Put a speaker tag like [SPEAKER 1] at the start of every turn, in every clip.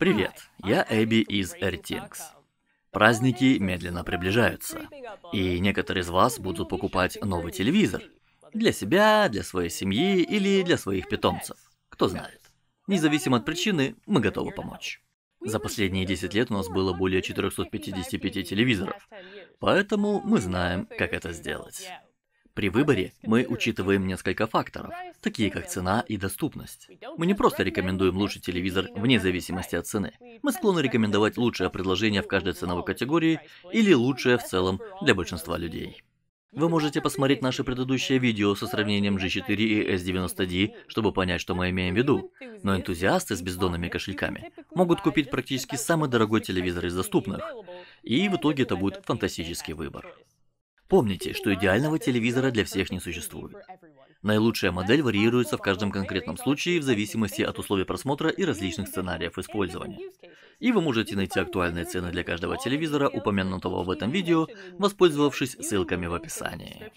[SPEAKER 1] Привет, я Эбби из AirTinks. Праздники медленно приближаются, и некоторые из вас будут покупать новый телевизор. Для себя, для своей семьи или для своих питомцев. Кто знает. Независимо от причины, мы готовы помочь. За последние 10 лет у нас было более 455 телевизоров, поэтому мы знаем, как это сделать. При выборе мы учитываем несколько факторов, такие как цена и доступность. Мы не просто рекомендуем лучший телевизор вне зависимости от цены. Мы склонны рекомендовать лучшее предложение в каждой ценовой категории или лучшее в целом для большинства людей. Вы можете посмотреть наше предыдущее видео со сравнением G4 и S90D, чтобы понять, что мы имеем в виду. Но энтузиасты с бездонными кошельками могут купить практически самый дорогой телевизор из доступных. И в итоге это будет фантастический выбор. Помните, что идеального телевизора для всех не существует. Наилучшая модель варьируется в каждом конкретном случае в зависимости от условий просмотра и различных сценариев использования. И вы можете найти актуальные цены для каждого телевизора, упомянутого в этом видео, воспользовавшись ссылками в описании.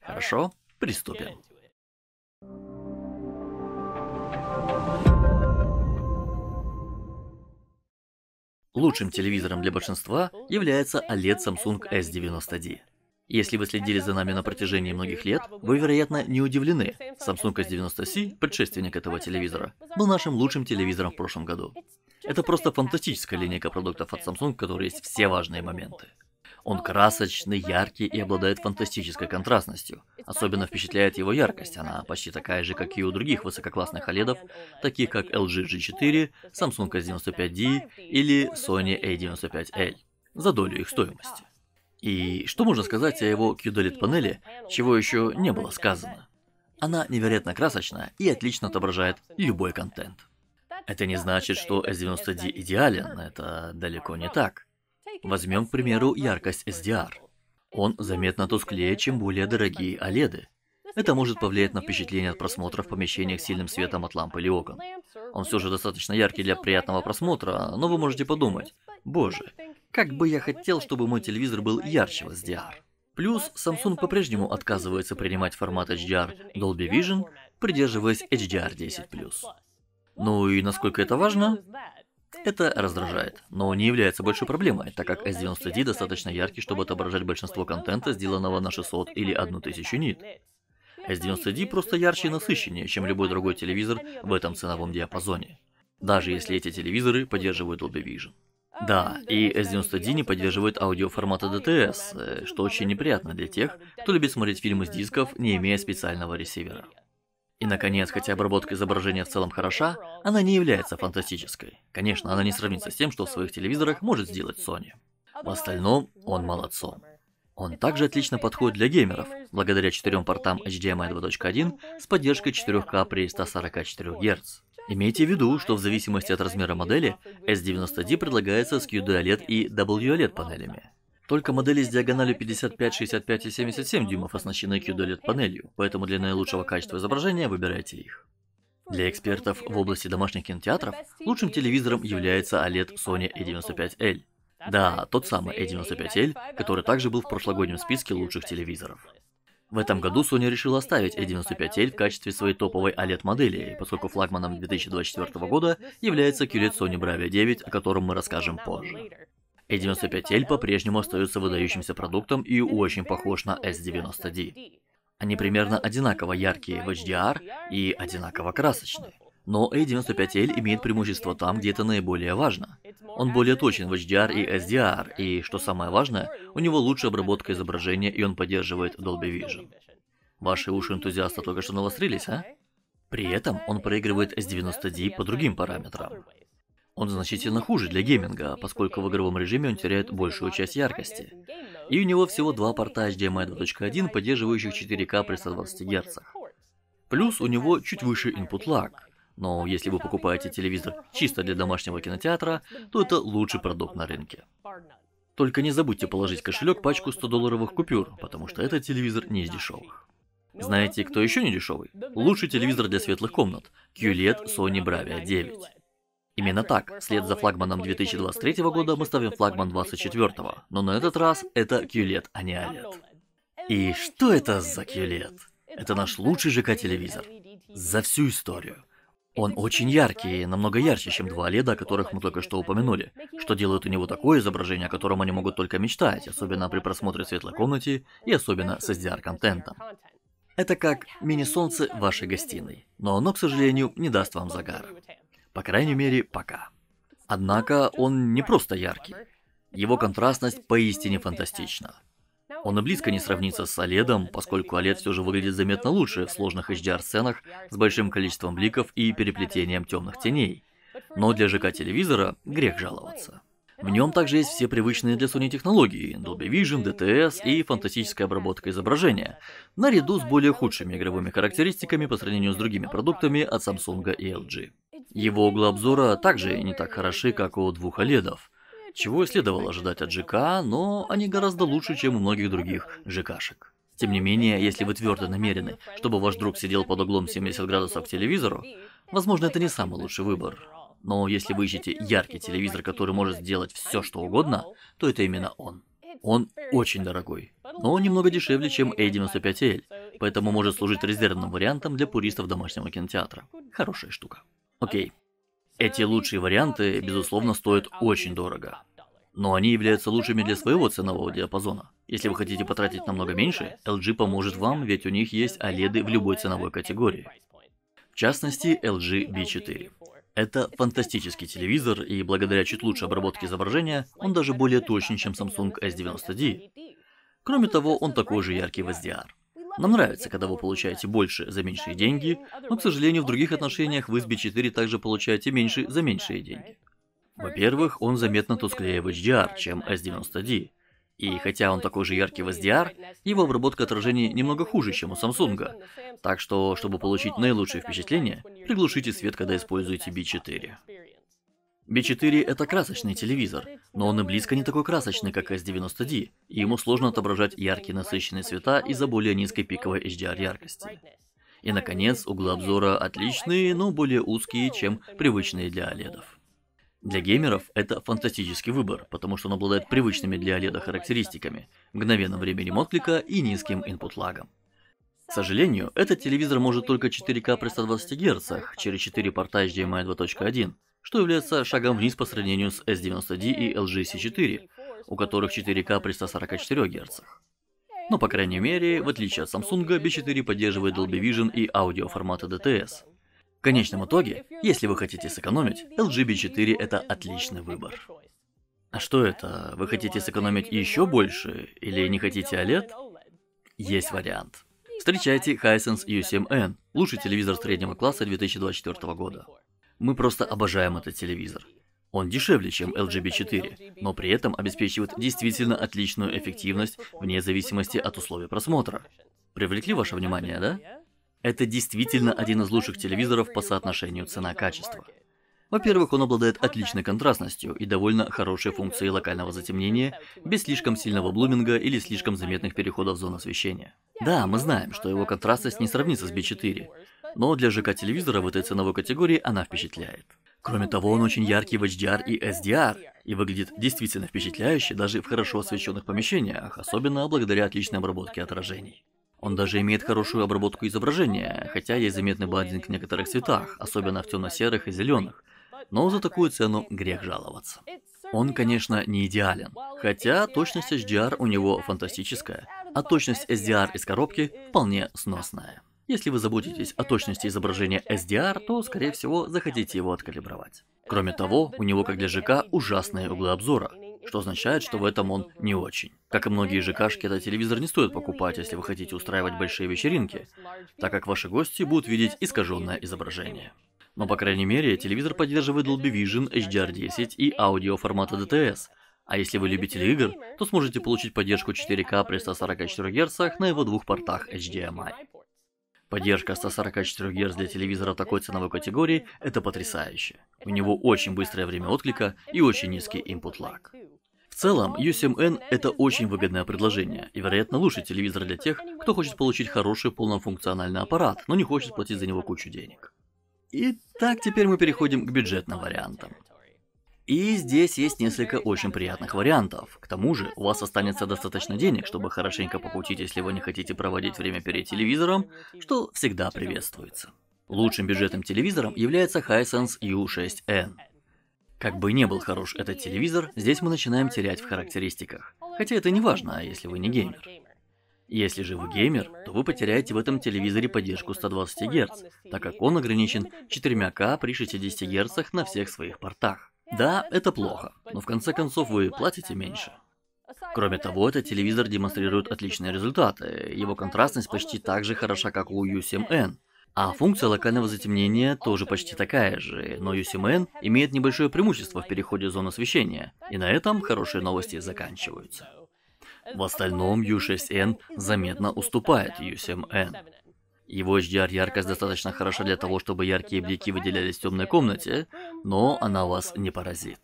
[SPEAKER 1] Хорошо, приступим. Лучшим телевизором для большинства является OLED Samsung S90D. Если вы следили за нами на протяжении многих лет, вы, вероятно, не удивлены. Samsung S90C, предшественник этого телевизора, был нашим лучшим телевизором в прошлом году. Это просто фантастическая линейка продуктов от Samsung, в которой есть все важные моменты. Он красочный, яркий и обладает фантастической контрастностью. Особенно впечатляет его яркость, она почти такая же, как и у других высококлассных OLED, ов таких как LG G4, Samsung S95D или Sony A95L, за долю их стоимости. И что можно сказать о его QDLED-панели, чего еще не было сказано? Она невероятно красочная и отлично отображает любой контент. Это не значит, что S90D идеален, это далеко не так. Возьмем, к примеру, яркость SDR. Он заметно тусклее, чем более дорогие OLED. Это может повлиять на впечатление от просмотра в помещениях с сильным светом от лампы или окон. Он все же достаточно яркий для приятного просмотра, но вы можете подумать, боже, как бы я хотел, чтобы мой телевизор был ярче в SDR. Плюс Samsung по-прежнему отказывается принимать формат HDR Dolby Vision, придерживаясь HDR10+. Ну и насколько это важно? Это раздражает, но не является большой проблемой, так как S90D достаточно яркий, чтобы отображать большинство контента, сделанного на 600 или 1000 нит. S90D просто ярче и насыщеннее, чем любой другой телевизор в этом ценовом диапазоне. Даже если эти телевизоры поддерживают Dolby Vision. Да, и S90D не поддерживает аудио формата DTS, э, что очень неприятно для тех, кто любит смотреть фильмы с дисков, не имея специального ресивера. И, наконец, хотя обработка изображения в целом хороша, она не является фантастической. Конечно, она не сравнится с тем, что в своих телевизорах может сделать Sony. В остальном, он молодцом. Он также отлично подходит для геймеров, благодаря четырем портам HDMI 2.1 с поддержкой 4К при 144 Гц. Имейте в виду, что в зависимости от размера модели, S90D предлагается с QD-OLED e и WOLED панелями. Только модели с диагональю 55, 65 и 77 дюймов оснащены QD-LED-панелью, поэтому для наилучшего качества изображения выбирайте их. Для экспертов в области домашних кинотеатров лучшим телевизором является OLED Sony E95L. Да, тот самый E95L, который также был в прошлогоднем списке лучших телевизоров. В этом году Sony решила оставить E95L в качестве своей топовой OLED-модели, поскольку флагманом 2024 года является QLED Sony Bravia 9, о котором мы расскажем позже. E95L по-прежнему остается выдающимся продуктом и очень похож на S90D. Они примерно одинаково яркие в HDR и одинаково красочные. Но A95L имеет преимущество там, где это наиболее важно. Он более точен в HDR и SDR, и, что самое важное, у него лучшая обработка изображения, и он поддерживает Dolby Vision. Ваши уши энтузиаста только что навострились, а? При этом он проигрывает S90D по другим параметрам. Он значительно хуже для гейминга, поскольку в игровом режиме он теряет большую часть яркости. И у него всего два порта HDMI 2.1, поддерживающих 4К при 120 Гц. Плюс у него чуть выше input lag, но если вы покупаете телевизор чисто для домашнего кинотеатра, то это лучший продукт на рынке. Только не забудьте положить кошелек пачку 100-долларовых купюр, потому что этот телевизор не из дешевых. Знаете, кто еще не дешевый? Лучший телевизор для светлых комнат – QLED Sony Bravia 9. Именно так, вслед за флагманом 2023 года мы ставим флагман 24 но на этот раз это QLED, а не OLED. И что это за QLED? Это наш лучший ЖК-телевизор за всю историю. Он очень яркий, намного ярче, чем два леда, о которых мы только что упомянули, что делает у него такое изображение, о котором они могут только мечтать, особенно при просмотре в светлой комнате и особенно с SDR-контентом. Это как мини-солнце в вашей гостиной, но оно, к сожалению, не даст вам загара. По крайней мере, пока. Однако он не просто яркий. Его контрастность поистине фантастична. Он и близко не сравнится с OLED, поскольку OLED все же выглядит заметно лучше в сложных HDR-сценах с большим количеством бликов и переплетением темных теней. Но для ЖК-телевизора грех жаловаться. В нем также есть все привычные для Sony технологии, Dolby Vision, DTS и фантастическая обработка изображения, наряду с более худшими игровыми характеристиками по сравнению с другими продуктами от Samsung и LG. Его углы обзора также не так хороши, как у двух оледов, чего и следовало ожидать от ЖК, но они гораздо лучше, чем у многих других ЖКшек. Тем не менее, если вы твердо намерены, чтобы ваш друг сидел под углом 70 градусов к телевизору, возможно, это не самый лучший выбор. Но если вы ищете яркий телевизор, который может сделать все, что угодно, то это именно он. Он очень дорогой, но немного дешевле, чем A95L, поэтому может служить резервным вариантом для пуристов домашнего кинотеатра. Хорошая штука. Окей. Эти лучшие варианты, безусловно, стоят очень дорого. Но они являются лучшими для своего ценового диапазона. Если вы хотите потратить намного меньше, LG поможет вам, ведь у них есть OLED в любой ценовой категории. В частности, LG B4. Это фантастический телевизор, и благодаря чуть лучшей обработке изображения, он даже более точен, чем Samsung S90D. Кроме того, он такой же яркий в SDR. Нам нравится, когда вы получаете больше за меньшие деньги, но, к сожалению, в других отношениях вы с B4 также получаете меньше за меньшие деньги. Во-первых, он заметно тусклее в HDR, чем S90D. И хотя он такой же яркий в SDR, его обработка отражений немного хуже, чем у Samsung. Так что, чтобы получить наилучшее впечатление, приглушите свет, когда используете B4. B4 — это красочный телевизор, но он и близко не такой красочный, как S90D, и ему сложно отображать яркие насыщенные цвета из-за более низкой пиковой HDR яркости. И, наконец, углы обзора отличные, но более узкие, чем привычные для OLED. ов Для геймеров это фантастический выбор, потому что он обладает привычными для OLED характеристиками, мгновенным временем отклика и низким инпут-лагом. К сожалению, этот телевизор может только 4К при 120 Гц через 4 порта HDMI 2.1, что является шагом вниз по сравнению с S90D и lgc 4 у которых 4К при 144 Гц. Но, по крайней мере, в отличие от Samsung, B4 поддерживает Dolby Vision и аудио формата DTS. В конечном итоге, если вы хотите сэкономить, LG B4 это отличный выбор. А что это? Вы хотите сэкономить еще больше? Или не хотите OLED? Есть вариант. Встречайте Hisense U7N, лучший телевизор среднего класса 2024 года. Мы просто обожаем этот телевизор. Он дешевле, чем LG b 4 но при этом обеспечивает действительно отличную эффективность вне зависимости от условий просмотра. Привлекли ваше внимание, да? Это действительно один из лучших телевизоров по соотношению цена-качество. Во-первых, он обладает отличной контрастностью и довольно хорошей функцией локального затемнения, без слишком сильного блуминга или слишком заметных переходов зон освещения. Да, мы знаем, что его контрастность не сравнится с B4, но для ЖК-телевизора в этой ценовой категории она впечатляет. Кроме того, он очень яркий в HDR и SDR, и выглядит действительно впечатляюще даже в хорошо освещенных помещениях, особенно благодаря отличной обработке отражений. Он даже имеет хорошую обработку изображения, хотя есть заметный блайдинг в некоторых цветах, особенно в темно-серых и зеленых, но за такую цену грех жаловаться. Он, конечно, не идеален, хотя точность HDR у него фантастическая, а точность SDR из коробки вполне сносная. Если вы заботитесь о точности изображения SDR, то, скорее всего, захотите его откалибровать. Кроме того, у него, как для ЖК, ужасные углы обзора, что означает, что в этом он не очень. Как и многие ЖКшки, этот телевизор не стоит покупать, если вы хотите устраивать большие вечеринки, так как ваши гости будут видеть искаженное изображение. Но, по крайней мере, телевизор поддерживает Dolby Vision, HDR10 и аудио формата DTS. А если вы любитель игр, то сможете получить поддержку 4К при 144 Гц на его двух портах HDMI. Поддержка 144 Гц для телевизора такой ценовой категории – это потрясающе. У него очень быстрое время отклика и очень низкий input lag. В целом, U7N – это очень выгодное предложение и, вероятно, лучший телевизор для тех, кто хочет получить хороший полнофункциональный аппарат, но не хочет платить за него кучу денег. Итак, теперь мы переходим к бюджетным вариантам. И здесь есть несколько очень приятных вариантов. К тому же, у вас останется достаточно денег, чтобы хорошенько покутить, если вы не хотите проводить время перед телевизором, что всегда приветствуется. Лучшим бюджетным телевизором является Hisense U6N. Как бы не был хорош этот телевизор, здесь мы начинаем терять в характеристиках. Хотя это не важно, а если вы не геймер. Если же вы геймер, то вы потеряете в этом телевизоре поддержку 120 Гц, так как он ограничен 4К при 60 Гц на всех своих портах. Да, это плохо, но в конце концов вы платите меньше. Кроме того, этот телевизор демонстрирует отличные результаты. Его контрастность почти так же хороша, как у U7N. А функция локального затемнения тоже почти такая же, но U7N имеет небольшое преимущество в переходе зон освещения, и на этом хорошие новости заканчиваются. В остальном U6N заметно уступает U7N. Его HDR-яркость достаточно хороша для того, чтобы яркие блики выделялись в темной комнате, но она вас не поразит.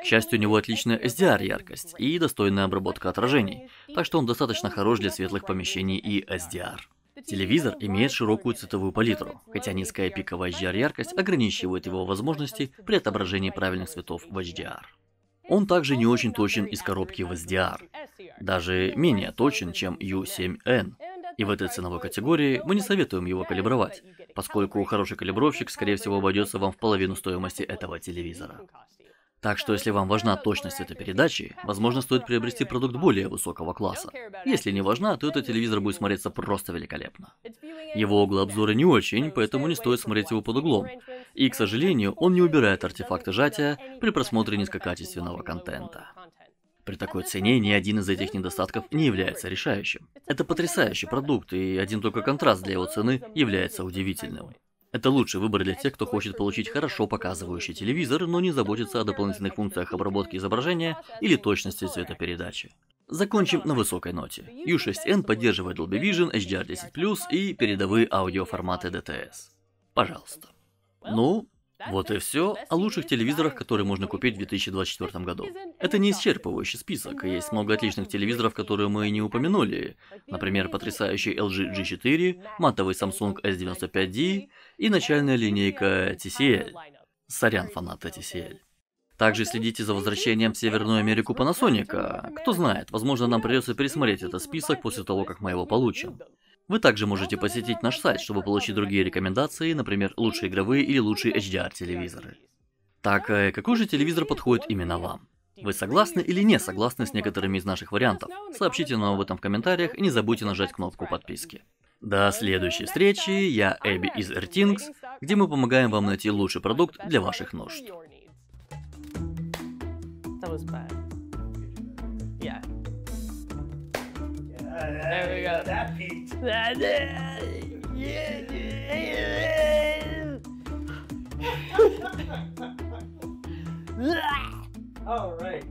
[SPEAKER 1] К счастью, у него отличная SDR-яркость и достойная обработка отражений, так что он достаточно хорош для светлых помещений и SDR. Телевизор имеет широкую цветовую палитру, хотя низкая пиковая HDR-яркость ограничивает его возможности при отображении правильных цветов в HDR. Он также не очень точен из коробки в SDR, даже менее точен, чем U7N, и в этой ценовой категории мы не советуем его калибровать, поскольку хороший калибровщик, скорее всего, обойдется вам в половину стоимости этого телевизора. Так что если вам важна точность этой передачи, возможно, стоит приобрести продукт более высокого класса. Если не важна, то этот телевизор будет смотреться просто великолепно. Его углы обзора не очень, поэтому не стоит смотреть его под углом. И, к сожалению, он не убирает артефакты сжатия при просмотре низкокачественного контента. При такой цене ни один из этих недостатков не является решающим. Это потрясающий продукт, и один только контраст для его цены является удивительным. Это лучший выбор для тех, кто хочет получить хорошо показывающий телевизор, но не заботится о дополнительных функциях обработки изображения или точности цветопередачи. Закончим на высокой ноте. U6N поддерживает Dolby Vision, HDR10+, и передовые аудиоформаты DTS. Пожалуйста. Ну, вот и все о лучших телевизорах, которые можно купить в 2024 году. Это не исчерпывающий список, есть много отличных телевизоров, которые мы не упомянули. Например, потрясающий LG G4, матовый Samsung S95D и начальная линейка TCL. Сорян, фанаты TCL. Также следите за возвращением в Северную Америку Панасоника. Кто знает, возможно, нам придется пересмотреть этот список после того, как мы его получим. Вы также можете посетить наш сайт, чтобы получить другие рекомендации, например, лучшие игровые или лучшие HDR-телевизоры. Так, э, какой же телевизор подходит именно вам? Вы согласны или не согласны с некоторыми из наших вариантов? Сообщите нам об этом в комментариях и не забудьте нажать кнопку подписки. До следующей встречи, я Эбби из AirTings, где мы помогаем вам найти лучший продукт для ваших нужд. That was bad. there we go. That peaked. yeah. All right.